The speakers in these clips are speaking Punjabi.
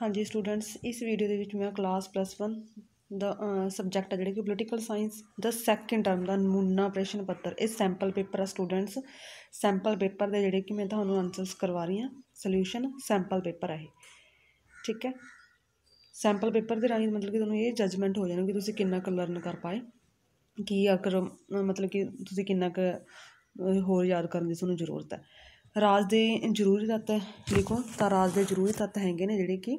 ਹਾਂਜੀ ਸਟੂਡੈਂਟਸ ਇਸ ਵੀਡੀਓ ਦੇ ਵਿੱਚ ਮੈਂ ਕਲਾਸ ਪਲੱਸ 1 ਦਾ ਸਬਜੈਕਟ ਹੈ ਜਿਹੜਾ ਕਿ ਪੋਲੀਟੀਕਲ ਸਾਇੰਸ ਦਾ ਸੈਕੰਡ ਟਰਮ ਦਾ ਨਮੂਨਾ ਪ੍ਰਸ਼ਨ ਪੱਤਰ ਇਹ ਸੈਂਪਲ ਪੇਪਰ ਆ ਸਟੂਡੈਂਟਸ ਸੈਂਪਲ ਪੇਪਰ ਦੇ ਜਿਹੜੇ ਕਿ ਮੈਂ ਤੁਹਾਨੂੰ ਆਨਸਰਸ ਕਰਵਾ ਰਹੀ ਹਾਂ ਸੋਲੂਸ਼ਨ ਸੈਂਪਲ ਪੇਪਰ ਹੈ ਠੀਕ ਹੈ ਸੈਂਪਲ ਪੇਪਰ ਦੇ ਰਾਹੀਂ ਮਤਲਬ ਕਿ ਤੁਹਾਨੂੰ ਇਹ ਜਜਮੈਂਟ ਹੋ ਜਾਣਾ ਕਿ ਤੁਸੀਂ ਕਿੰਨਾ ਕੁ ਲਰਨ ਕਰ ਪਾਏ ਕੀ ਅਕਰ ਮਤਲਬ ਕਿ ਤੁਸੀਂ ਕਿੰਨਾ ਕੁ ਹੋਰ ਯਾਦ ਕਰਨ ਦੀ ਤੁਹਾਨੂੰ ਜ਼ਰੂਰਤ ਹੈ ਰਾਜ ਦੇ ਜ਼ਰੂਰੀ ਤੱਤ ਲਿਖੋ ਤਾਂ ਰਾਜ ਦੇ ਜ਼ਰੂਰੀ ਤੱਤ ਹੈਗੇ ਨੇ ਜਿਹੜੇ ਕਿ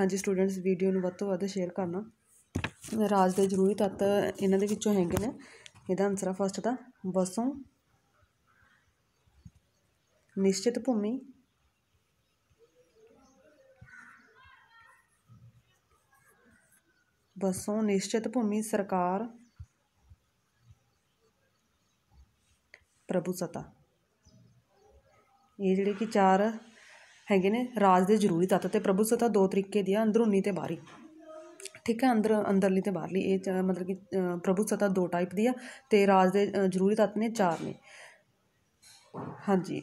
ਹਾਂਜੀ ਸਟੂਡੈਂਟਸ ਵੀਡੀਓ ਨੂੰ ਵੱਧ ਤੋਂ ਵੱਧ ਸ਼ੇਅਰ ਕਰਨਾ ਰਾਜ ਦੇ ਜ਼ਰੂਰੀ ਤੱਤ ਇਹਨਾਂ ਦੇ ਵਿੱਚੋਂ ਹੈਗੇ ਨੇ ਇਹਦਾ ਆਨਸਰ ਆ ਫਸਟ ਦਾ ਵਸੋਂ ਨਿਸ਼ਚਿਤ ਭੂਮੀ ਵਸੋਂ ਨਿਸ਼ਚਿਤ ਭੂਮੀ ਸਰਕਾਰ ਪ੍ਰਭੂ ਸਤਾ ਇਹ ਜਿਹੜੇ ਕਿ ਚਾਰ ਹੈਗੇ ਨੇ ਰਾਜ ਦੇ ਜ਼ਰੂਰੀ ਤੱਤ ਤੇ ਪ੍ਰਭੂ ਸਤਾ ਦੋ ਤਰੀਕੇ ਦੀਆਂ ਅੰਦਰੂਨੀ ਤੇ ਬਾਹਰੀ ਠੀਕ ਹੈ ਅੰਦਰ ਅੰਦਰਲੀ ਤੇ ਬਾਹਰਲੀ ਇਹ ਮਤਲਬ ਕਿ ਪ੍ਰਭੂ ਸਤਾ ਦੋ ਟਾਈਪ ਦੀ ਆ ਤੇ ਰਾਜ ਦੇ ਜ਼ਰੂਰੀ ਤੱਤ ਨੇ ਚਾਰ ਨੇ ਹਾਂਜੀ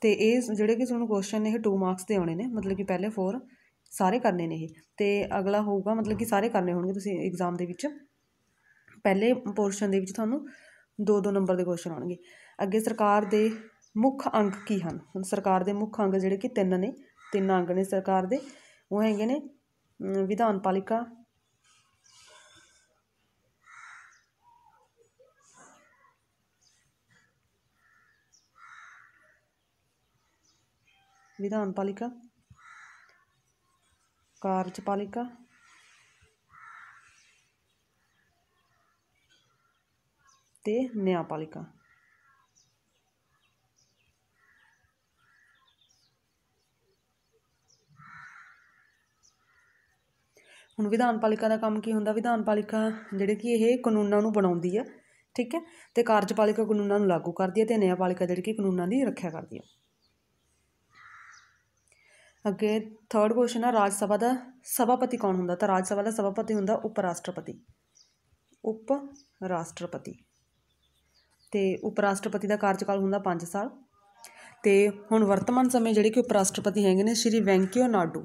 ਤੇ ਇਹ ਜਿਹੜੇ ਕਿ ਤੁਹਾਨੂੰ ਕੁਐਸਚਨ ਨੇ ਇਹ 2 ਮਾਰਕਸ ਦੇ ਆਉਣੇ ਨੇ ਮਤਲਬ ਕਿ ਪਹਿਲੇ 4 ਸਾਰੇ ਕਰਨੇ ਨੇ ਇਹ ਤੇ ਅਗਲਾ ਹੋਊਗਾ ਮਤਲਬ ਕਿ ਸਾਰੇ ਕਰਨੇ ਹੋਣਗੇ ਤੁਸੀਂ ਐਗਜ਼ਾਮ ਦੇ ਵਿੱਚ ਪਹਿਲੇ ਪੋਰਸ਼ਨ ਦੇ ਵਿੱਚ ਤੁਹਾਨੂੰ ਦੋ ਦੋ ਨੰਬਰ ਦੇ ਕੁਐਸਚਨ ਆਉਣਗੇ ਅੱਗੇ ਸਰਕਾਰ ਦੇ ਮੁੱਖ ਅੰਗ ਕੀ ਹਨ ਹੁਣ ਸਰਕਾਰ ਦੇ ਮੁੱਖ ਅੰਗ ਜਿਹੜੇ ਕਿ ਤਿੰਨ ਨੇ ਤਿੰਨ ਅੰਗ ਨੇ ਸਰਕਾਰ ਦੇ ਉਹ ਹੈਗੇ ਨੇ ਵਿਧਾਨ ਪਾਲਿਕਾ ਵਿਧਾਨ ਪਾਲਿਕਾ ਕਾਰਜਪਾਲਿਕਾ ਤੇ ਨਿਆਂਪਾਲਿਕਾ ਹੁਣ ਵਿਧਾਨ ਪਾਲਿਕਾ ਦਾ ਕੰਮ ਕੀ ਹੁੰਦਾ ਵਿਧਾਨ ਪਾਲਿਕਾ ਜਿਹੜੇ ਕਿ ਇਹ ਕਾਨੂੰਨਾਂ ਨੂੰ ਬਣਾਉਂਦੀ ਆ ਠੀਕ ਹੈ ਤੇ ਕਾਰਜਪਾਲਿਕਾ ਕਾਨੂੰਨਾਂ ਨੂੰ ਲਾਗੂ ਕਰਦੀ ਹੈ ਤੇ ਨਿਆਂ ਪਾਲਿਕਾ ਜਿਹੜੀ ਕਿ ਕਾਨੂੰਨਾਂ ਦੀ ਰੱਖਿਆ ਕਰਦੀ ਹੈ ਅੱਗੇ ਥਰਡ ਕੁਐਸਚਨ ਹੈ ਰਾਜ ਸਭਾ ਦਾ ਸਭਾਪਤੀ ਕੌਣ ਹੁੰਦਾ ਤਾਂ ਰਾਜ ਸਭਾ ਦਾ ਸਭਾਪਤੀ ਹੁੰਦਾ ਉਪ ਰਾਸ਼ਟਰਪਤੀ ਉਪ ਰਾਸ਼ਟਰਪਤੀ ਤੇ ਉਪ ਰਾਸ਼ਟਰਪਤੀ ਦਾ ਕਾਰਜਕਾਲ ਹੁੰਦਾ 5 ਸਾਲ ਤੇ ਹੁਣ ਵਰਤਮਾਨ ਸਮੇਂ ਜਿਹੜੇ ਕਿ ਉਪ ਰਾਸ਼ਟਰਪਤੀ ਹੈਗੇ ਨੇ ਸ਼੍ਰੀ ਵੈਂਕਿਓ ਨਾਡੂ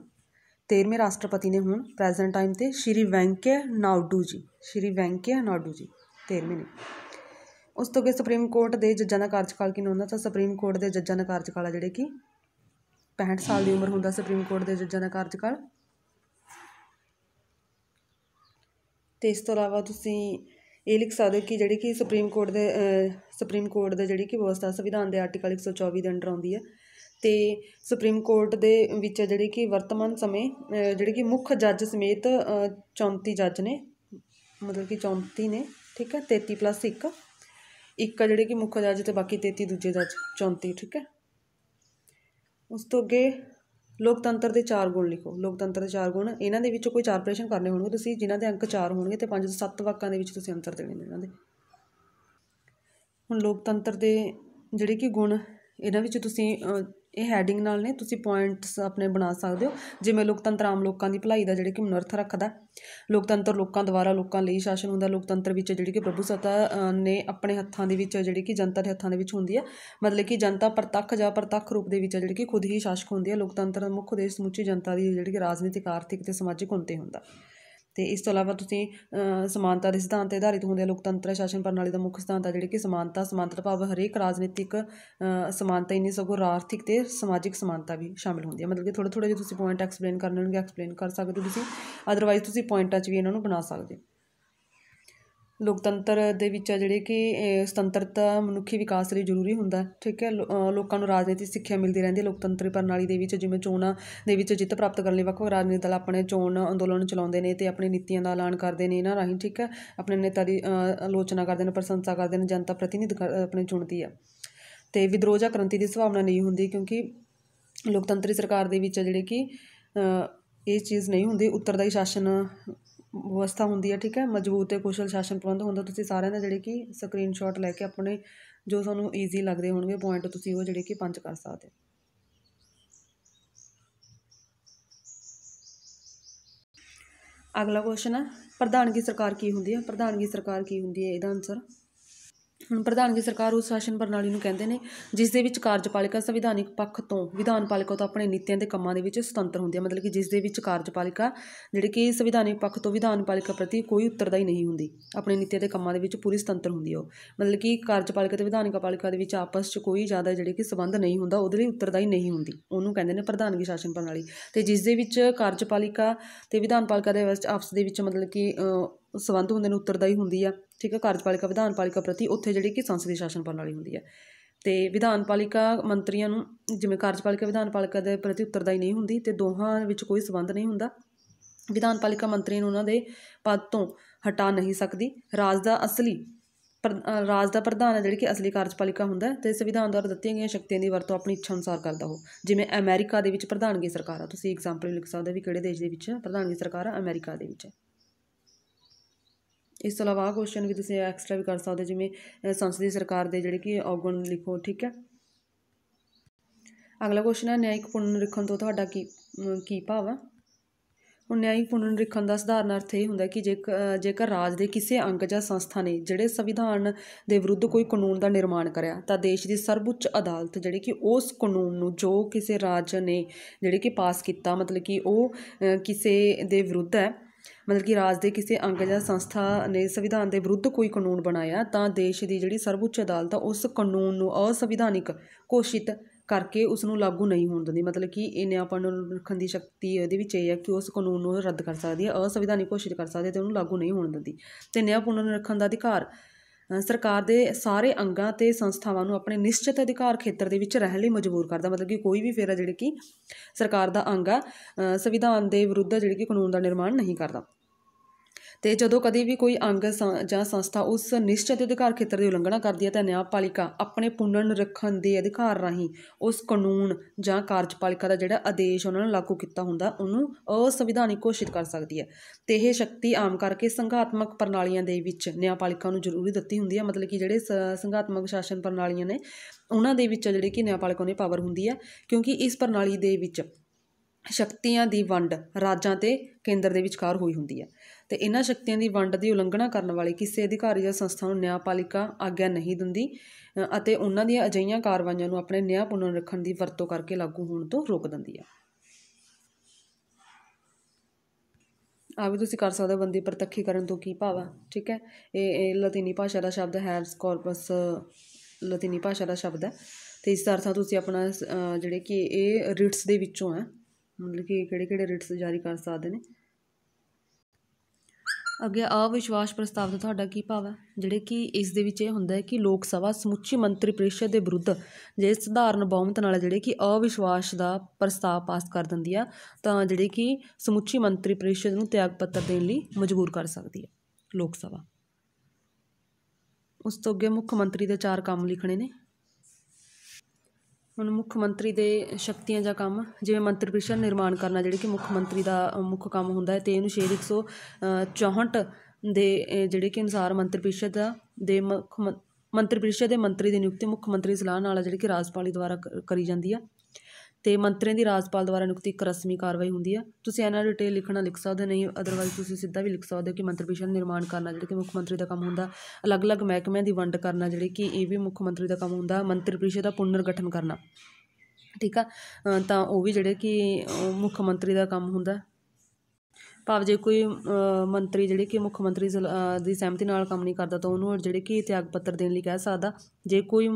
13ਵੇਂ ਰਾਸ਼ਟਰਪਤੀ ਨੇ ਹੁਣ ਪ੍ਰੈਜ਼ੈਂਟ ਟਾਈਮ 'ਤੇ ਸ਼੍ਰੀ ਵੈਂਕੇ ਨਾਉਡੂ ਜੀ ਸ਼੍ਰੀ ਵੈਂਕੇ ਨਾਉਡੂ ਜੀ ਤੇਰ੍ਹਵੇਂ ਨੇ ਉਸ ਤੋਂ ਅੱਗੇ ਸੁਪਰੀਮ ਕੋਰਟ ਦੇ ਜੱਜਾਂ ਦਾ ਕਾਰਜਕਾਲ ਕਿੰਨਾ ਹੁੰਦਾ ਤਾਂ ਸੁਪਰੀਮ ਕੋਰਟ ਦੇ ਜੱਜਾਂ ਦਾ ਕਾਰਜਕਾਲ ਆ ਜਿਹੜੇ ਕਿ 65 ਸਾਲ ਦੀ ਉਮਰ ਹੁੰਦਾ ਸੁਪਰੀਮ ਕੋਰਟ ਦੇ ਜੱਜਾਂ ਦਾ ਕਾਰਜਕਾਲ ਤੇ ਇਸ ਤੋਂ ਇਲਾਵਾ ਤੁਸੀਂ ਇਹ ਲਿਖ ਸਕਦੇ ਹੋ ਕਿ ਜਿਹੜੀ ਕਿ ਸੁਪਰੀਮ ਕੋਰਟ ਦੇ ਸੁਪਰੀਮ ਕੋਰਟ ਦੇ ਜਿਹੜੀ ਕਿ ਵਿਵਸਥਾ ਸੰਵਿਧਾਨ ਦੇ ਆਰਟੀਕਲ 124 ਦੇ ਅੰਡਰ ਆਉਂਦੀ ਹੈ ਤੇ ਸੁਪਰੀਮ ਕੋਰਟ ਦੇ ਵਿੱਚ ਜਿਹੜੇ ਕਿ ਵਰਤਮਾਨ ਸਮੇਂ ਜਿਹੜੇ ਕਿ ਮੁੱਖ ਜੱਜ ਸਮੇਤ 34 ਜੱਜ ਨੇ ਮਤਲਬ ਕਿ 34 ਨੇ ਠੀਕ ਹੈ 33 ਪਲੱਸ 1 ਇੱਕ ਜਿਹੜੇ ਕਿ ਮੁੱਖ ਜੱਜ ਤੇ ਬਾਕੀ 33 ਦੂਜੇ ਜੱਜ 34 ਠੀਕ ਹੈ ਉਸ ਤੋਂ ਅੱਗੇ ਲੋਕਤੰਤਰ ਦੇ ਚਾਰ ਗੁਣ ਲਿਖੋ ਲੋਕਤੰਤਰ ਦੇ ਚਾਰ ਗੁਣ ਇਹਨਾਂ ਦੇ ਵਿੱਚੋਂ ਕੋਈ ਚਾਰ ਪ੍ਰਸ਼ਨ ਕਰਨੇ ਹੋਣਗੇ ਤੁਸੀਂ ਜਿਨ੍ਹਾਂ ਦੇ ਅੰਕ ਚਾਰ ਹੋਣਗੇ ਤੇ ਪੰਜ ਤੋਂ ਸੱਤ ਵਾਕਾਂ ਦੇ ਵਿੱਚ ਤੁਸੀਂ ਅੰਤਰ ਦੇਣੇ ਨੇ ਇਹਨਾਂ ਦੇ ਹੁਣ ਲੋਕਤੰਤਰ ਦੇ ਜਿਹੜੇ ਕਿ ਗੁਣ ਇਹਨਾਂ ਵਿੱਚ ਤੁਸੀਂ ਇਹ ਹੈਡਿੰਗ ਨਾਲ ਨੇ ਤੁਸੀਂ ਪੁਆਇੰਟਸ ਆਪਣੇ ਬਣਾ ਸਕਦੇ ਹੋ ਜਿਵੇਂ ਲੋਕਤੰਤਰ ਆਮ ਲੋਕਾਂ ਦੀ ਭਲਾਈ ਦਾ ਜਿਹੜੇ ਕਿ ਮਨਰਥ ਰੱਖਦਾ ਲੋਕਤੰਤਰ ਲੋਕਾਂ ਦੁਆਰਾ ਲੋਕਾਂ ਲਈ ਸ਼ਾਸਨ ਹੁੰਦਾ ਲੋਕਤੰਤਰ ਵਿੱਚ ਜਿਹੜੀ ਕਿ ਪ੍ਰਭੂ ਸੱਤਾ ਨੇ ਆਪਣੇ ਹੱਥਾਂ ਦੇ ਵਿੱਚ ਜਿਹੜੀ ਕਿ ਜਨਤਾ ਦੇ ਹੱਥਾਂ ਦੇ ਵਿੱਚ ਹੁੰਦੀ ਹੈ ਮਤਲਬ ਕਿ ਜਨਤਾ ਪ੍ਰਤੱਖ ਜਾਂ ਪ੍ਰਤੱਖ ਰੂਪ ਦੇ ਵਿੱਚ ਜਿਹੜੀ ਕਿ ਖੁਦ ਹੀ ਸ਼ਾਸਕ ਹੁੰਦੀ ਹੈ ਲੋਕਤੰਤਰ ਦਾ ਮੁੱਖ ਉਦੇਸ਼ ਸਮੁੱਚੀ ਜਨਤਾ ਦੀ ਜਿਹੜੀ ਕਿ ਰਾਜਨੀਤਿਕ ਆਰਥਿਕ ਤੇ ਸਮਾਜਿਕ ਹੁੰਦੇ ਹੁੰਦਾ ਤੇ ਇਸ ਤੋਂ ਇਲਾਵਾ ਤੁਸੀਂ ਸਮਾਨਤਾ ਦੇ ਸਿਧਾਂਤ 'ਤੇ ਆਧਾਰਿਤ ਹੁੰਦੇ ਲੋਕਤੰਤਰ ਸ਼ਾਸਨ ਪ੍ਰਣਾਲੀ ਦਾ ਮੁੱਖ ਸਿਧਾਂਤ ਆ ਜਿਹੜੇ ਕਿ ਸਮਾਨਤਾ ਸਮਾਨਤਾ ਭਾਵ ਹਰੇਕ ਰਾਜਨੀਤਿਕ ਸਮਾਨਤਾ ਇਨੀ ਸਗੋਂ ਆਰਥਿਕ ਤੇ ਸਮਾਜਿਕ ਸਮਾਨਤਾ ਵੀ ਸ਼ਾਮਿਲ ਹੁੰਦੀ ਹੈ ਮਤਲਬ ਕਿ ਥੋੜੇ ਥੋੜੇ ਜੇ ਤੁਸੀਂ ਪੁਆਇੰਟ ਐਕਸਪਲੇਨ ਕਰਨ ਨੂੰ ਐਕਸਪਲੇਨ ਕਰ ਸਕਦੇ ਤੁਸੀਂ ਅਦਰਵਾਈਜ਼ ਤੁਸੀਂ ਪੁਆਇੰਟਾਂ 'ਚ ਵੀ ਇਹਨਾਂ ਨੂੰ ਬਣਾ ਸਕਦੇ ਲੋਕਤੰਤਰ ਦੇ ਵਿੱਚ ਆ ਜਿਹੜੇ ਕਿ ਸੁਤੰਤਰਤਾ ਮਨੁੱਖੀ ਵਿਕਾਸ ਲਈ ਜ਼ਰੂਰੀ ਹੁੰਦਾ ਠੀਕ ਹੈ ਲੋਕਾਂ ਨੂੰ ਰਾਜਨੀਤਿਕ ਸਿੱਖਿਆ ਮਿਲਦੀ ਰਹਿੰਦੀ ਹੈ ਲੋਕਤੰਤਰੀ ਪ੍ਰਣਾਲੀ ਦੇ ਵਿੱਚ ਜਿਵੇਂ ਚੋਣਾਂ ਦੇ ਵਿੱਚ ਜਿੱਤ ਪ੍ਰਾਪਤ ਕਰਨ ਲਈ ਵੱਖ ਵੱਖ ਰਾਜਨੀਤਿਕ ਦਲ ਆਪਣੇ ਚੋਣ ਅੰਦੋਲਨ ਚਲਾਉਂਦੇ ਨੇ ਤੇ ਆਪਣੀ ਨੀਤੀਆਂ ਦਾ ਐਲਾਨ ਕਰਦੇ ਨੇ ਇਹਨਾਂ ਰਾਹੀਂ ਠੀਕ ਹੈ ਆਪਣੇ ਨੇਤਾ ਦੀ ਆਲੋਚਨਾ ਕਰਦੇ ਨੇ ਪ੍ਰਸ਼ੰਸਾ ਕਰਦੇ ਨੇ ਜਨਤਾ ਪ੍ਰਤੀਨਿਧ ਆਪਣੇ ਚੁਣਦੀ ਆ ਤੇ ਵਿਦਰੋਹ ਜਾਂ ਕ੍ਰਾਂਤੀ ਦੀ ਸੰਭਾਵਨਾ ਨਹੀਂ ਹੁੰਦੀ ਕਿਉਂਕਿ ਲੋਕਤੰਤਰੀ ਸਰਕਾਰ ਦੇ ਵਿੱਚ ਜਿਹੜੇ ਕਿ ਇਹ ਚੀਜ਼ ਨਹੀਂ ਹੁੰਦੀ ਉੱਤਰਦਾਈ ਸ਼ਾਸਨ ਵਿਵਸਥਾ ਹੁੰਦੀ ਹੈ ਠੀਕ ਹੈ ਮਜ਼ਬੂਤ ਤੇ ਕੁਸ਼ਲ ਸ਼ਾਸਨ ਪ੍ਰਬੰਧ ਹੁੰਦਾ ਤੁਸੀਂ ਸਾਰਿਆਂ ਦਾ ਜਿਹੜੇ ਕਿ ਸਕਰੀਨਸ਼ਾਟ ਲੈ ਕੇ ਆਪਣੇ ਜੋ ਤੁਹਾਨੂੰ ਈਜ਼ੀ ਲੱਗਦੇ ਹੋਣਗੇ ਪੁਆਇੰਟ ਤੁਸੀਂ ਉਹ ਜਿਹੜੇ ਕਿ ਪੰਜ ਕਰ ਸਕਦੇ ਹੋ ਅਗਲਾ ਕੁਐਸਚਨ ਹੈ ਪ੍ਰਧਾਨਗੀ ਸਰਕਾਰ ਕੀ ਹੁੰਦੀ ਹੈ ਪ੍ਰਧਾਨਗੀ ਸਰਕਾਰ ਕੀ ਹੁੰਦੀ ਹੈ ਇਹਦਾ ਆਨਸਰ ਹੁਣ ਪ੍ਰਧਾਨਗੀ ਸਰਕਾਰ ਉਸ ਸ਼ਾਸਨ ਪ੍ਰਣਾਲੀ ਨੂੰ ਕਹਿੰਦੇ ਨੇ ਜਿਸ ਦੇ ਵਿੱਚ ਕਾਰਜਪਾਲਿਕਾ ਸੰਵਿਧਾਨਿਕ ਪੱਖ ਤੋਂ ਵਿਧਾਨਪਾਲਿਕਾ ਤੋਂ ਆਪਣੇ ਨੀਤੀਆਂ ਦੇ ਕੰਮਾਂ ਦੇ ਵਿੱਚ ਸੁਤੰਤਰ ਹੁੰਦੀ ਹੈ ਮਤਲਬ ਕਿ ਜਿਸ ਦੇ ਵਿੱਚ ਕਾਰਜਪਾਲਿਕਾ ਜਿਹੜੇ ਕਿ ਸੰਵਿਧਾਨਿਕ ਪੱਖ ਤੋਂ ਵਿਧਾਨਪਾਲਿਕਾ ਪ੍ਰਤੀ ਕੋਈ ਉੱਤਰਦਾਈ ਨਹੀਂ ਹੁੰਦੀ ਆਪਣੇ ਨੀਤੀਆਂ ਦੇ ਕੰਮਾਂ ਦੇ ਵਿੱਚ ਪੂਰੀ ਸੁਤੰਤਰ ਹੁੰਦੀ ਹੈ ਉਹ ਮਤਲਬ ਕਿ ਕਾਰਜਪਾਲਿਕਾ ਤੇ ਵਿਧਾਨਿਕ ਪਾਲਿਕਾ ਦੇ ਵਿੱਚ ਆਪਸ 'ਚ ਕੋਈ ਜ਼ਿਆਦਾ ਜਿਹੜੇ ਕਿ ਸੰਬੰਧ ਨਹੀਂ ਹੁੰਦਾ ਉਹਦੇ ਲਈ ਉੱਤਰਦਾਈ ਨਹੀਂ ਹੁੰਦੀ ਉਹਨੂੰ ਕਹਿੰਦੇ ਨੇ ਪ੍ਰਧਾਨਗੀ ਸ਼ਾਸਨ ਪ੍ਰਣਾਲੀ ਤੇ ਜਿਸ ਦੇ ਵਿੱਚ ਕਾਰਜਪਾਲਿਕਾ ਤੇ ਵਿਧਾਨਪਾਲਿਕਾ ਦੇ ਵਿੱਚ ਆਪਸ ਦੇ ਵਿੱਚ ਮਤਲਬ ਕਿ ਸਬੰਧ ਹੁੰਦੇ ਨੇ ਉੱਤਰਦਾਈ ਹੁੰਦੀ ਆ ਠੀਕ ਹੈ ਕਾਰਜਪਾਲਿਕਾ ਵਿਧਾਨਪਾਲਿਕਾ ਪ੍ਰਤੀ ਉੱਥੇ ਜਿਹੜੀ ਕਿ ਸੰਸਦੀ ਸ਼ਾਸਨ ਪ੍ਰਣਾਲੀ ਹੁੰਦੀ ਹੈ ਤੇ ਵਿਧਾਨਪਾਲਿਕਾ ਮੰਤਰੀਆਂ ਨੂੰ ਜਿਵੇਂ ਕਾਰਜਪਾਲਿਕਾ ਵਿਧਾਨਪਾਲਿਕਾ ਦੇ ਪ੍ਰਤੀ ਉੱਤਰਦਾਈ ਨਹੀਂ ਹੁੰਦੀ ਤੇ ਦੋਹਾਂ ਵਿੱਚ ਕੋਈ ਸਬੰਧ ਨਹੀਂ ਹੁੰਦਾ ਵਿਧਾਨਪਾਲਿਕਾ ਮੰਤਰੀ ਨੂੰ ਉਹਨਾਂ ਦੇ ਪਦ ਤੋਂ ਹਟਾ ਨਹੀਂ ਸਕਦੀ ਰਾਜ ਦਾ ਅਸਲੀ ਰਾਜ ਦਾ ਪ੍ਰਧਾਨ ਹੈ ਜਿਹੜੀ ਕਿ ਅਸਲੀ ਕਾਰਜਪਾਲਿਕਾ ਹੁੰਦਾ ਤੇ ਸੰਵਿਧਾਨ ਦੁਆਰਾ ਦਿੱਤੀਆਂ ਗਈਆਂ ਸ਼ਕਤੀਆਂ ਦੀ ਵਰਤੋਂ ਆਪਣੀ ਇੱਛਾ ਅਨੁਸਾਰ ਕਰਦਾ ਹੋ ਜਿਵੇਂ ਅਮਰੀਕਾ ਦੇ ਵਿੱਚ ਪ੍ਰਧਾਨਗੀ ਸਰਕਾਰ ਆ ਤੁਸੀਂ ਐਗਜ਼ਾਮਪਲ ਲਿਖ ਸਕਦੇ ਵੀ ਕਿਹੜੇ ਦੇਸ਼ ਦੇ ਵਿੱਚ ਪ੍ਰਧਾਨਗੀ ਸਰਕਾਰ ਆ ਅਮਰੀਕਾ ਦੇ ਵਿੱਚ ਇਸ ਤੋਂ ਇਲਾਵਾ ਕੁਐਸਚਨ ਵੀ ਤੁਸੀਂ ਐਕਸਟਰਾ ਵੀ ਕਰ ਸਕਦੇ ਜਿਵੇਂ ਸੰਸਦੀ ਸਰਕਾਰ ਦੇ ਜਿਹੜੇ ਕਿ ਔਗਣ ਲਿਖੋ ਠੀਕ ਹੈ ਅਗਲਾ ਕੁਐਸਚਨ ਹੈ ਨਿਆਇਕ ਪੁਨਰ ਰਿਖਣ ਤੋਂ ਤੁਹਾਡਾ ਕੀ ਕੀ ਭਾਵ ਹੈ ਹੁਣ ਨਿਆਇਕ ਪੁਨਰ ਰਿਖਣ ਦਾ ਸਧਾਰਨ ਅਰਥ ਇਹ ਹੁੰਦਾ ਕਿ ਜੇ ਜੇਕਰ ਰਾਜ ਦੇ ਕਿਸੇ ਅੰਗ ਜਾਂ ਸੰਸਥਾ ਨੇ ਜਿਹੜੇ ਸੰਵਿਧਾਨ ਦੇ ਵਿਰੁੱਧ ਕੋਈ ਕਾਨੂੰਨ ਦਾ ਨਿਰਮਾਣ ਕਰਿਆ ਤਾਂ ਦੇਸ਼ ਦੀ ਸਰਵਉੱਚ ਅਦਾਲਤ ਜਿਹੜੀ ਕਿ ਉਸ ਕਾਨੂੰਨ ਨੂੰ ਜੋ ਕਿਸੇ ਰਾਜ ਨੇ ਜਿਹੜੇ ਕਿ ਪਾਸ ਕੀਤਾ ਮਤਲਬ ਕਿ ਉਹ ਕਿਸੇ ਦੇ ਵਿਰੁੱਧ ਹੈ ਮਤਲਬ ਕਿ ਰਾਜ ਦੇ ਕਿਸੇ ਅੰਗ ਜਾਂ ਸੰਸਥਾ ਨੇ ਸੰਵਿਧਾਨ ਦੇ ਵਿਰੁੱਧ ਕੋਈ ਕਾਨੂੰਨ ਬਣਾਇਆ ਤਾਂ ਦੇਸ਼ ਦੀ ਜਿਹੜੀ ਸਰਵਉੱਚ ਅਦਾਲਤ ਆ ਉਸ ਕਾਨੂੰਨ ਨੂੰ ਅਸੰਵਿਧਾਨਿਕ ਘੋਸ਼ਿਤ ਕਰਕੇ ਉਸ ਨੂੰ ਲਾਗੂ ਨਹੀਂ ਹੋਣ ਦਿੰਦੀ ਮਤਲਬ ਕਿ ਇਹਨੇ ਆਪਾਂ ਨੂੰ ਰੱਖਣ ਦੀ ਸ਼ਕਤੀ ਇਹਦੇ ਵਿੱਚ ਇਹ ਹੈ ਕਿ ਉਸ ਕਾਨੂੰਨ ਨੂੰ ਰੱਦ ਕਰ ਸਕਦੀ ਹੈ ਅਸੰਵਿਧਾਨਿਕ ਘੋਸ਼ਿਤ ਕਰ ਸਕਦੀ ਹੈ ਤੇ ਉਹਨੂੰ ਲਾਗੂ ਨਹੀਂ ਹੋਣ ਦਿੰਦੀ ਤੇ ਨਿਆਂ ਨੂੰ ਰੱਖਣ ਦਾ ਅਧਿਕਾਰ ਸਰਕਾਰ ਦੇ ਸਾਰੇ ਅੰਗਾਂ ਤੇ ਸੰਸਥਾਵਾਂ ਨੂੰ ਆਪਣੇ ਨਿਸ਼ਚਿਤ ਅਧਿਕਾਰ ਖੇਤਰ ਦੇ ਵਿੱਚ ਰਹਿਣ ਲਈ ਮਜਬੂਰ ਕਰਦਾ ਮਤਲਬ ਕਿ ਕੋਈ ਵੀ ਫੇਰਾ ਜਿਹੜੀ ਕਿ ਸਰਕਾਰ ਦਾ ਅੰਗ ਆ ਸੰਵਿਧਾਨ ਦੇ ਵਿਰੁੱਧ ਜਿਹੜੀ ਕਿ ਕਾਨੂੰਨ ਦਾ ਨਿਰਮਾਣ ਨਹੀਂ ਕਰਦਾ ਤੇ ਜਦੋਂ ਕਦੀ ਵੀ ਕੋਈ ਅੰਗ ਜਾਂ ਸੰਸਥਾ ਉਸ ਨਿਸ਼ਚਿਤ ਅਧਿਕਾਰ ਖੇਤਰ ਦੀ ਉਲੰਘਣਾ ਕਰਦੀ ਹੈ ਤਾਂ ਨਿਆਂਪਾਲਿਕਾ ਆਪਣੇ ਪੁੰਨਨ ਰੱਖਣ ਦੇ ਅਧਿਕਾਰ ਰਾਹੀਂ ਉਸ ਕਾਨੂੰਨ ਜਾਂ ਕਾਰਜਪਾਲਿਕਾ ਦਾ ਜਿਹੜਾ ਆਦੇਸ਼ ਉਹਨਾਂ ਨੂੰ ਲਾਗੂ ਕੀਤਾ ਹੁੰਦਾ ਉਹਨੂੰ ਅਸੰਵਿਧਾਨਿਕ ਘੋਸ਼ਿਤ ਕਰ ਸਕਦੀ ਹੈ ਤੇ ਇਹ ਸ਼ਕਤੀ ਆਮ ਕਰਕੇ ਸੰਘਾਤਮਕ ਪ੍ਰਣਾਲੀਆਂ ਦੇ ਵਿੱਚ ਨਿਆਂਪਾਲਿਕਾ ਨੂੰ ਜ਼ਰੂਰੀ ਦਿੱਤੀ ਹੁੰਦੀ ਹੈ ਮਤਲਬ ਕਿ ਜਿਹੜੇ ਸੰਘਾਤਮਕ ਸ਼ਾਸਨ ਪ੍ਰਣਾਲੀਆਂ ਨੇ ਉਹਨਾਂ ਦੇ ਵਿੱਚ ਜਿਹੜੀ ਕਿ ਨਿਆਂਪਾਲਿਕਾ ਨੇ ਪਾਵਰ ਹੁੰਦੀ ਹੈ ਕਿਉਂਕਿ ਇਸ ਪ੍ਰਣਾਲੀ ਦੇ ਵਿੱਚ ਸ਼ਕਤੀਆਂ ਦੀ ਵੰਡ ਰਾਜਾਂ ਤੇ ਕੇਂਦਰ ਦੇ ਵਿਚਕਾਰ ਹੋਈ ਹੁੰਦੀ ਹੈ ਤੇ ਇਹਨਾਂ ਸ਼ਕਤੀਆਂ ਦੀ ਵੰਡ ਦੀ ਉਲੰਘਣਾ ਕਰਨ ਵਾਲੇ ਕਿਸੇ ਅਧਿਕਾਰੀ ਜਾਂ ਸੰਸਥਾ ਨੂੰ ਨਿਆਂਪਾਲਿਕਾ ਆਗਿਆ ਨਹੀਂ ਦਿੰਦੀ ਅਤੇ ਉਹਨਾਂ ਦੀਆਂ ਅਜਈਆਂ ਕਾਰਵਾਈਆਂ ਨੂੰ ਆਪਣੇ ਪੁਨਰ ਰੱਖਣ ਦੀ ਵਰਤੋਂ ਕਰਕੇ ਲਾਗੂ ਹੋਣ ਤੋਂ ਰੋਕ ਦਿੰਦੀ ਹੈ ਆ ਵੀ ਤੁਸੀਂ ਕਰ ਸਕਦੇ ਹੋ ਬੰਦੀ ਕਰਨ ਤੋਂ ਕੀ ਭਾਵ ਹੈ ਠੀਕ ਹੈ ਇਹ ਇਹ ਲਾਤੀਨੀ ਭਾਸ਼ਾ ਦਾ ਸ਼ਬਦ ਹੈ ਸਕੋਰਪਸ ਲਾਤੀਨੀ ਭਾਸ਼ਾ ਦਾ ਸ਼ਬਦ ਹੈ ਤੇ ਇਸ ਦਾ ਅਰਥ ਤੁਸੀਂ ਆਪਣਾ ਜਿਹੜੇ ਕਿ ਇਹ ਰਿਟਸ ਦੇ ਵਿੱਚੋਂ ਹੈ ਮਤਲਬ ਕਿ ਕਿਹੜੇ ਕਿਹੜੇ ਰਿਟਸ ਜਾਰੀ ਕਰ ਸਕਦੇ ਨੇ ਅੱਗੇ ਅਵਿਸ਼ਵਾਸ ਪ੍ਰਸਤਾਵ ਦਾ ਤੁਹਾਡਾ ਕੀ ਭਾਵ ਹੈ ਜਿਹੜੇ ਕਿ ਇਸ ਦੇ ਵਿੱਚ ਇਹ ਹੁੰਦਾ ਹੈ ਕਿ ਲੋਕ ਸਭਾ ਸਮੁੱਚੀ ਮੰਤਰੀ ਪ੍ਰੀਸ਼ਦ ਦੇ ਵਿਰੁੱਧ ਜੇ ਸਧਾਰਨ ਬਹੁਮਤ ਨਾਲ ਜਿਹੜੇ ਕਿ ਅਵਿਸ਼ਵਾਸ ਦਾ ਪ੍ਰਸਤਾਵ ਪਾਸ ਕਰ ਦਿੰਦੀ ਆ ਤਾਂ ਜਿਹੜੇ ਕਿ ਸਮੁੱਚੀ ਮੰਤਰੀ ਪ੍ਰੀਸ਼ਦ ਨੂੰ ਤਿਆਗ ਪੱਤਰ ਦੇਣ ਲਈ ਮਜਬੂਰ ਕਰ ਸਕਦੀ ਹੈ ਲੋਕ ਸਭਾ ਉਸ ਤੋਂ ਅੱਗੇ ਮੁੱਖ ਮੰਤਰੀ ਦੇ ਚਾਰ ਕੰਮ ਲਿਖਣੇ ਨੇ ਹੁਣ ਮੁੱਖ ਮੰਤਰੀ ਦੇ ਸ਼ਕਤੀਆਂ ਜਾਂ ਕੰਮ ਜਿਵੇਂ ਮੰਤਰੀ ਪਰਿਸ਼ਦ ਨਿਰਮਾਣ ਕਰਨਾ ਜਿਹੜੇ ਕਿ ਮੁੱਖ ਮੰਤਰੀ ਦਾ ਮੁੱਖ ਕੰਮ ਹੁੰਦਾ ਹੈ ਤੇ ਇਹਨੂੰ ਸ਼ੇਰ 164 ਦੇ ਜਿਹੜੇ ਕਿ ਅਨੁਸਾਰ ਮੰਤਰੀ ਪਰਿਸ਼ਦ ਦਾ ਦੇ ਮੁੱਖ ਮੰਤਰੀ ਪਰਿਸ਼ਦ ਦੇ ਮੰਤਰੀ ਦੀ ਨਿਯੁਕਤੀ ਮੁੱਖ ਮੰਤਰੀ ਸਲਾਹ ਨਾਲ ਜਿਹੜੇ ਕਿ ਰਾਜਪਾਲੀ ਦੁਆਰਾ ਕਰੀ ਜਾਂਦੀ ਆ ਤੇ ਮੰਤਰੀਆਂ ਦੀ ਰਾਜਪਾਲ ਦੁਆਰਾ ਨਿਯੁਕਤੀ ਇੱਕ ਰਸਮੀ ਕਾਰਵਾਈ ਹੁੰਦੀ ਹੈ ਤੁਸੀਂ ਇਹਨਾਂ ਡਿਟੇਲ ਲਿਖਣਾ ਲਿਖ ਸਕਦੇ ਨਹੀਂ ਅਦਰਵਾਈਜ਼ ਤੁਸੀਂ ਸਿੱਧਾ ਵੀ ਲਿਖ ਸਕਦੇ ਹੋ ਕਿ ਮੰਤਰੀ ਪਰਿਸ਼ਦ ਨਿਰਮਾਣ ਕਰਨਾ ਜਿਹੜੇ ਕਿ ਮੁੱਖ ਮੰਤਰੀ ਦਾ ਕੰਮ ਹੁੰਦਾ ਅਲੱਗ-ਅਲੱਗ ਮਹਿਕਮਿਆਂ ਦੀ ਵੰਡ ਕਰਨਾ ਜਿਹੜੇ ਕਿ ਇਹ ਵੀ ਮੁੱਖ ਮੰਤਰੀ ਦਾ ਕੰਮ ਹੁੰਦਾ ਮੰਤਰੀ ਪਰਿਸ਼ਦ ਦਾ ਪੁਨਰ ਗਠਨ ਕਰਨਾ ਠੀਕ ਆ ਤਾਂ ਉਹ ਵੀ ਜਿਹੜੇ ਕਿ ਮੁੱਖ ਮੰਤਰੀ ਦਾ ਕੰਮ ਹੁੰਦਾ ਭਾਵ ਜੇ ਕੋਈ ਮੰਤਰੀ ਜਿਹੜੇ ਕਿ ਮੁੱਖ ਮੰਤਰੀ ਦੀ ਸਹਿਮਤੀ ਨਾਲ ਕੰਮ ਨਹੀਂ ਕਰਦਾ ਤਾਂ ਉਹਨੂੰ ਜਿਹੜੇ ਕਿ ਤਿਆਗ ਪੱਤਰ ਦੇਣ ਲਈ ਕਹਿ ਸਕਦਾ ਜੇ ਕੋਈ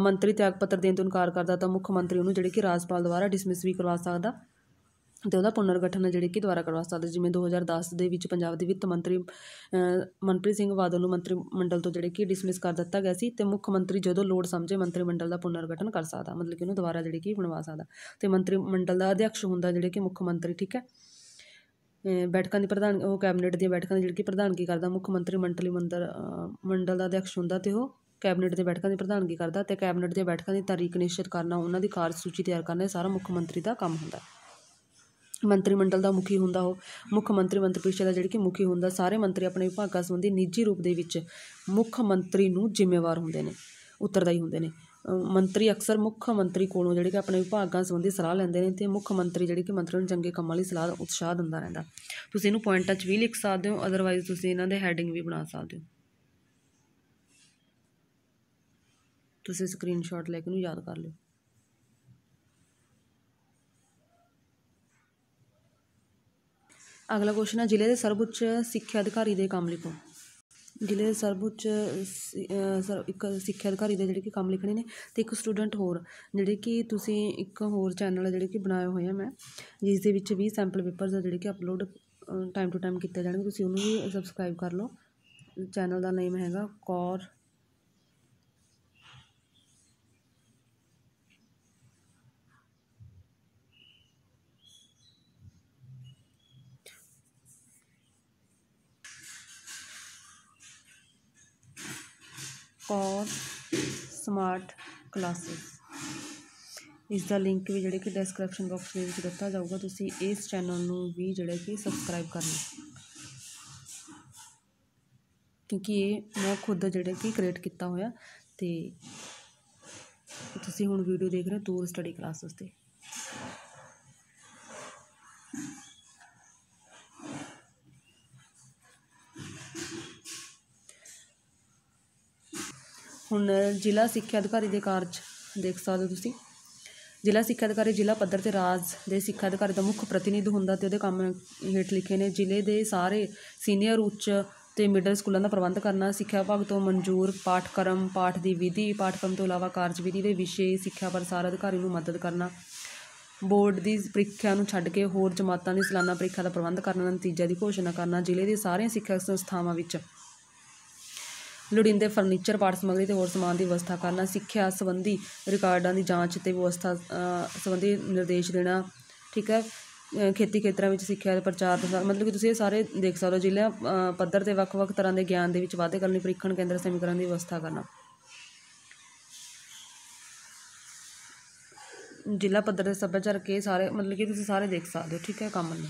ਮੰਤਰੀ ਤਿਆਗ ਪੱਤਰ ਦੇਣ ਤੋਂ ਇਨਕਾਰ ਕਰਦਾ ਤਾਂ ਮੁੱਖ ਮੰਤਰੀ ਉਹਨੂੰ ਜਿਹੜੇ ਕਿ ਰਾਜਪਾਲ ਦੁਆਰਾ ਡਿਸਮਿਸ ਵੀ ਕਰਵਾ ਸਕਦਾ ਤੇ ਉਹਦਾ ਪੁਨਰਗਠਨ ਜਿਹੜੇ ਕਿ ਦੁਆਰਾ ਕਰਵਾ ਸਕਦਾ ਜਿਵੇਂ 2010 ਦੇ ਵਿੱਚ ਪੰਜਾਬ ਦੇ ਵਿੱਤ ਮੰਤਰੀ ਮਨਪ੍ਰੀਤ ਸਿੰਘ ਬਾਦਲ ਨੂੰ ਮੰਤਰੀ ਮੰਡਲ ਤੋਂ ਜਿਹੜੇ ਕਿ ਡਿਸਮਿਸ ਕਰ ਦਿੱਤਾ ਗਿਆ ਸੀ ਤੇ ਮੁੱਖ ਮੰਤਰੀ ਜਦੋਂ ਲੋੜ ਸਮਝੇ ਮੰਤਰੀ ਮੰਡਲ ਦਾ ਪੁਨਰਗਠਨ ਕਰ ਸਕਦਾ ਮਤਲਬ ਕਿ ਉਹਨੂੰ ਦੁਬਾਰਾ ਜਿਹੜੇ ਕਿ ਬਣਵਾ ਸਕਦਾ ਤੇ ਮੰਤਰੀ ਮੰਡਲ ਦਾ ਅਧਿਆਕਸ਼ ਹੁੰਦਾ ਜਿਹੜੇ ਕਿ ਮੁੱਖ ਮੰਤਰੀ ਠੀਕ ਹੈ ਬੈਠਕਾਂ ਦੀ ਪ੍ਰਧਾਨ ਉਹ ਕੈਬਨਿਟ ਦੀਆਂ ਬੈਠਕਾਂ ਦੀ ਜਿਹੜੀ ਕਿ ਪ੍ਰਧਾਨਗੀ ਕਰਦਾ ਮੁੱਖ ਮੰਤਰੀ ਮੰਡਲੀ ਮੰਦਰ ਮੰਡਲ ਦਾ ਅਧਿਕਸ਼ ਹੁੰਦਾ ਤੇ ਉਹ ਕੈਬਨਿਟ ਦੀਆਂ ਬੈਠਕਾਂ ਦੀ ਪ੍ਰਧਾਨਗੀ ਕਰਦਾ ਤੇ ਕੈਬਨਿਟ ਦੀਆਂ ਬੈਠਕਾਂ ਦੀ ਤਾਰੀਖ ਨਿਸ਼ਚਿਤ ਕਰਨਾ ਉਹਨਾਂ ਦੀ ਕਾਰਜ ਸੂਚੀ ਤਿਆਰ ਕਰਨਾ ਇਹ ਸਾਰਾ ਮੁੱਖ ਮੰਤਰੀ ਦਾ ਕੰਮ ਹੁੰਦਾ ਮੰਤਰੀ ਮੰਡਲ ਦਾ ਮੁਖੀ ਹੁੰਦਾ ਉਹ ਮੁੱਖ ਮੰਤਰੀ ਮੰਤਰੀ ਪਰਿਸ਼ਦ ਦਾ ਜਿਹੜੀ ਕਿ ਮੁਖੀ ਹੁੰਦਾ ਸਾਰੇ ਮੰਤਰੀ ਆਪਣੇ ਵਿਭਾਗਾਂ ਸੰਬੰਧੀ ਨਿੱਜੀ ਰੂਪ ਦੇ ਵਿੱਚ ਮੁੱਖ ਮੰਤਰੀ ਨੂੰ ਜ਼ਿੰਮੇਵਾਰ ਹੁੰਦੇ ਨੇ ਉੱਤਰਦਾਈ ਹੁੰਦੇ ਨੇ ਮੰਤਰੀ ਅਕਸਰ ਮੁੱਖ ਮੰਤਰੀ ਕੋਲੋਂ ਜਿਹੜੇ ਕਿ ਆਪਣੇ ਵਿਭਾਗਾਂ ਸੰਬੰਧੀ ਸਲਾਹ ਲੈਂਦੇ ਨੇ ਤੇ ਮੁੱਖ ਮੰਤਰੀ ਜਿਹੜੇ ਕਿ ਮੰਤਰੀ ਨੂੰ ਚੰਗੇ ਕੰਮਾਂ ਲਈ ਸਲਾਹ ਉਤਸ਼ਾਹ ਦਿੰਦਾ ਰਹਿੰਦਾ ਤੁਸੀਂ ਇਹਨੂੰ ਪੁਆਇੰਟਾਂ 'ਚ ਵੀ ਲਿਖ ਸਕਦੇ ਹੋ ਅਦਰਵਾਇਜ਼ ਤੁਸੀਂ ਇਹਨਾਂ ਦੇ ਹੈਡਿੰਗ ਵੀ ਬਣਾ ਸਕਦੇ ਹੋ ਤੁਸੀਂ ਸਕਰੀਨਸ਼ਾਟ ਲੈ ਕੇ ਨੂੰ ਯਾਦ ਕਰ ਲਿਓ ਅਗਲਾ ਕੁਐਸਚਨ ਹੈ ਜ਼ਿਲ੍ਹੇ ਦੇ ਸਰਵਉੱਚ ਸਿੱਖਿਆ ਅਧਿਕਾਰੀ ਦੇ ਕੰਮ ਲਿਖੋ ਜ਼ਿਲ੍ਹੇ ਦੇ ਸਰਵਉੱਚ ਇੱਕ ਸਿੱਖਿਆ ਅਧਿਕਾਰੀ ਦੇ ਜਿਹੜੇ ਕਿ ਕੰਮ ਲਿਖਣੇ ਨੇ ਅਤੇ ਇੱਕ ਸਟੂਡੈਂਟ ਹੋਰ ਜਿਹੜੇ ਕਿ ਤੁਸੀਂ ਇੱਕ ਹੋਰ ਚੈਨਲ ਜਿਹੜੇ ਕਿ ਬਣਾਏ ਹੋਏ ਆ ਮੈਂ ਜਿਸ ਦੇ ਵਿੱਚ ਵੀ ਸੈਂਪਲ ਪੇਪਰਸ ਆ ਜਿਹੜੇ ਕਿ ਅਪਲੋਡ ਟਾਈਮ ਟੂ ਟਾਈਮ ਕੀਤੇ ਜਾਣਗੇ ਤੁਸੀਂ ਉਹਨੂੰ ਵੀ ਸਬਸਕ੍ਰਾਈਬ ਕਰ ਲਓ ਚੈਨਲ ਦਾ ਨੇਮ ਹੈਗਾ ਕੌਰ ਫੋਰ ਸਮਾਰਟ ਕਲਾਸਿਸ ਇਸ ਦਾ ਲਿੰਕ ਵੀ ਜਿਹੜੇ ਕਿ ਡਿਸਕ੍ਰਿਪਸ਼ਨ ਬਾਕਸ ਦੇ ਵਿੱਚ ਦਿੱਤਾ ਜਾਊਗਾ ਤੁਸੀਂ ਇਸ ਚੈਨਲ ਨੂੰ ਵੀ ਜਿਹੜਾ ਕਿ ਸਬਸਕ੍ਰਾਈਬ ਕਰਨਾ ਕਿਉਂਕਿ ਇਹ ਮੈਂ ਖੁਦ ਜਿਹੜਾ ਕਿ ਕ੍ਰੀਏਟ ਕੀਤਾ ਹੋਇਆ ਤੇ ਤੁਸੀਂ ਹੁਣ ਵੀਡੀਓ ਦੇਖ ਰਹੇ ਹੋ ਟੂਰ ਸਟੱਡੀ ਕਲਾਸਿਸ ਤੇ ਹੁਣ ਜ਼ਿਲ੍ਹਾ ਸਿੱਖਿਆ ਅਧਿਕਾਰੀ ਦੇ ਕਾਰਜ ਦੇਖ ਸਕਦੇ ਹੋ ਤੁਸੀਂ ਜ਼ਿਲ੍ਹਾ ਸਿੱਖਿਆ ਅਧਿਕਾਰੀ ਜ਼ਿਲ੍ਹਾ ਪੱਧਰ 'ਤੇ ਰਾਜ ਦੇ ਸਿੱਖਿਆ ਅਧਿਕਾਰੀ ਦਾ ਮੁੱਖ ਪ੍ਰਤੀਨਿਧ ਹੁੰਦਾ ਤੇ ਉਹਦੇ ਕੰਮ ਹੇਠ ਲਿਖੇ ਨੇ ਜ਼ਿਲ੍ਹੇ ਦੇ ਸਾਰੇ ਸੀਨੀਅਰ ਉੱਚ ਤੇ ਮਿਡਲ ਸਕੂਲਾਂ ਦਾ ਪ੍ਰਬੰਧ ਕਰਨਾ ਸਿੱਖਿਆ ਵਿਭਾਗ ਤੋਂ ਮਨਜ਼ੂਰ ਪਾਠਕ੍ਰਮ ਪਾਠ ਦੀ ਵਿਧੀ ਪਾਠਕ੍ਰਮ ਤੋਂ ਇਲਾਵਾ ਕਾਰਜ ਵਿਧੀ ਦੇ ਵਿਸ਼ੇ ਸਿੱਖਿਆ ਪ੍ਰਸਾਰ ਅਧਿਕਾਰੀ ਨੂੰ ਮਦਦ ਕਰਨਾ ਬੋਰਡ ਦੀ ਪ੍ਰੀਖਿਆ ਨੂੰ ਛੱਡ ਕੇ ਹੋਰ ਜਮਾਤਾਂ ਦੀ ਸਾਲਾਨਾ ਪ੍ਰੀਖਿਆ ਦਾ ਪ੍ਰਬੰਧ ਕਰਨਾ ਨਤੀਜਿਆਂ ਦੀ ਘੋਸ਼ਣਾ ਕਰਨਾ ਜ਼ਿਲ੍ਹੇ ਦੇ ਸਾਰੇ ਸਿੱਖਿਆ ਸੰਸਥਾਵਾਂ ਵਿੱਚ ਲੋੜੀਂਦੇ ਫਰਨੀਚਰ ਪਾਰਟ ਸਮਗਰੀ ਤੇ ਹੋਰ ਸਮਾਨ ਦੀ ਵਿਵਸਥਾ ਕਰਨਾ ਸਿੱਖਿਆ ਸੰਬੰਧੀ ਰਿਕਾਰਡਾਂ ਦੀ ਜਾਂਚ ਤੇ ਵਿਵਸਥਾ ਸੰਬੰਧੀ ਨਿਰਦੇਸ਼ ਦੇਣਾ ਠੀਕ ਹੈ ਖੇਤੀ ਖੇਤਰਾਂ ਵਿੱਚ ਸਿੱਖਿਆ ਦਾ ਪ੍ਰਚਾਰ ਪ੍ਰਸਾਰ ਮਤਲਬ ਕਿ ਤੁਸੀਂ ਇਹ ਸਾਰੇ ਦੇਖ ਸਕਦੇ ਹੋ ਜ਼ਿਲ੍ਹਾ ਪੱਧਰ ਤੇ ਵੱਖ-ਵੱਖ ਤਰ੍ਹਾਂ ਦੇ ਗਿਆਨ ਦੇ ਵਿੱਚ ਵਾਧੇ ਕਰਨ ਲਈ ਪ੍ਰੀਖਣ ਕੇਂਦਰ ਸਮੀਕਰਨ ਦੀ ਵਿਵਸਥਾ ਕਰਨਾ ਜ਼ਿਲ੍ਹਾ ਪੱਧਰ ਦੇ ਸੱਭਿਆਚਾਰ ਇਹ ਸਾਰੇ ਮਤਲਬ ਕਿ ਤੁਸੀਂ ਸਾਰੇ ਦੇਖ ਸਕਦੇ ਹੋ ਠੀਕ ਹੈ ਕੰਮ ਨਹੀਂ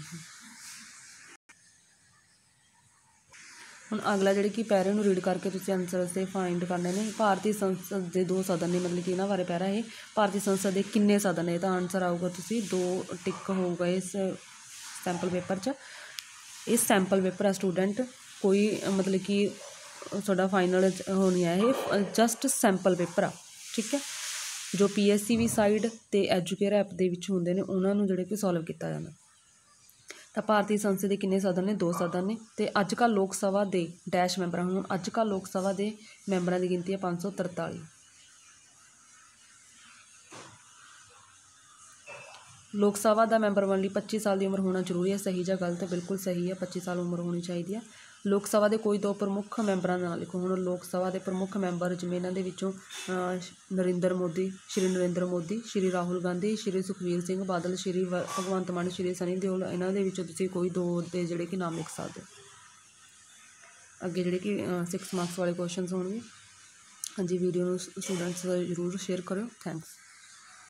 ਹੁਣ ਅਗਲਾ ਜਿਹੜੇ ਕਿ ਪੈਰੇ ਨੂੰ ਰੀਡ ਕਰਕੇ ਤੁਸੀਂ ਆਨਸਰ ਸੇ ਫਾਈਂਡ ਕਰਨੇ ਨੇ ਭਾਰਤੀ ਸੰਸਦ ਦੇ ਦੋ ਸਦਨ ਨੇ ਮਤਲਬ ਕਿ ਇਹਨਾਂ ਬਾਰੇ ਪੈਰਾ ਇਹ ਭਾਰਤੀ ਸੰਸਦ ਦੇ ਕਿੰਨੇ ਸਦਨ ਨੇ ਤਾਂ ਆਨਸਰ ਆਊਗਾ ਤੁਸੀਂ ਦੋ ਟਿਕ ਹੋਊਗਾ ਇਸ ਸੈਂਪਲ ਪੇਪਰ 'ਚ ਇਸ ਸੈਂਪਲ ਪੇਪਰ ਆ ਸਟੂਡੈਂਟ ਕੋਈ ਮਤਲਬ ਕਿ ਤੁਹਾਡਾ ਫਾਈਨਲ ਹੋਣੀ ਆ ਇਹ ਜਸਟ ਸੈਂਪਲ ਪੇਪਰ ਆ ਠੀਕ ਹੈ ਜੋ ਪੀਐਸਸੀ ਵੀ ਸਾਈਡ ਤੇ ਐਜੂਕੇਅਰ ਐਪ ਦੇ ਵਿੱਚ ਹੁੰਦੇ ਨੇ ਉਹਨਾਂ ਨੂੰ ਜਿਹੜੇ ਕਿ ਸੋਲਵ ਕੀਤਾ ਜਾਂਦਾ ਤਾਂ ਭਾਰਤੀ ਸੰਸਦ ਦੇ ਕਿੰਨੇ ਸਦਨ ਨੇ ਦੋ ਸਦਨ ਨੇ ਤੇ ਅੱਜ ਕੱਲ ਲੋਕ ਸਭਾ ਦੇ ਡੈਸ਼ ਮੈਂਬਰ ਹੁਣ ਅੱਜ ਕੱਲ ਲੋਕ ਸਭਾ ਦੇ ਮੈਂਬਰਾਂ ਦੀ ਗਿਣਤੀ ਹੈ 543 ਲੋਕ ਸਭਾ ਦਾ ਮੈਂਬਰ ਬਣਨ ਲਈ 25 ਸਾਲ ਦੀ ਉਮਰ ਹੋਣਾ ਜ਼ਰੂਰੀ ਹੈ ਸਹੀ ਜਾਂ ਗਲਤ ਬਿਲਕੁਲ ਸਹੀ ਹੈ 25 ਸਾਲ ਉਮਰ ਹੋਣੀ ਚਾਹੀਦੀ ਹੈ ਲੋਕ ਸਭਾ ਦੇ ਕੋਈ ਦੋ ਪ੍ਰਮੁੱਖ ਮੈਂਬਰਾਂ ਨਾਲ ਲਿਖੋ ਹੁਣ ਲੋਕ ਸਭਾ ਦੇ ਪ੍ਰਮੁੱਖ ਮੈਂਬਰ ਜਿਵੇਂ ਇਹਨਾਂ ਦੇ ਵਿੱਚੋਂ ਨਰਿੰਦਰ ਮੋਦੀ ਸ਼੍ਰੀ ਨਰਿੰਦਰ ਮੋਦੀ ਸ਼੍ਰੀ ਰਾਹੁਲ ਗਾਂਧੀ ਸ਼੍ਰੀ ਸੁਖਵੀਰ ਸਿੰਘ ਬਾਦਲ ਸ਼੍ਰੀ ਭਗਵੰਤ ਮਾਨ ਸ਼੍ਰੀ ਸਨੀ ਦਿਓਲ ਇਹਨਾਂ ਦੇ ਵਿੱਚੋਂ ਤੁਸੀਂ ਕੋਈ ਦੋ ਦੇ ਜਿਹੜੇ ਕਿ ਨਾਮ ਲਿਖ ਸਕਦੇ ਹੋ ਅੱਗੇ ਜਿਹੜੇ ਕਿ 6 ਮਾਰਕਸ ਵਾਲੇ ਕੁਐਸਚਨਸ ਹੋਣਗੇ ਹਾਂਜੀ ਵੀਡੀਓ ਨੂੰ ਸਟੂਡੈਂਟਸ ਜ਼ਰੂਰ ਸ਼ੇਅਰ ਕਰਿਓ ਥੈਂਕਸ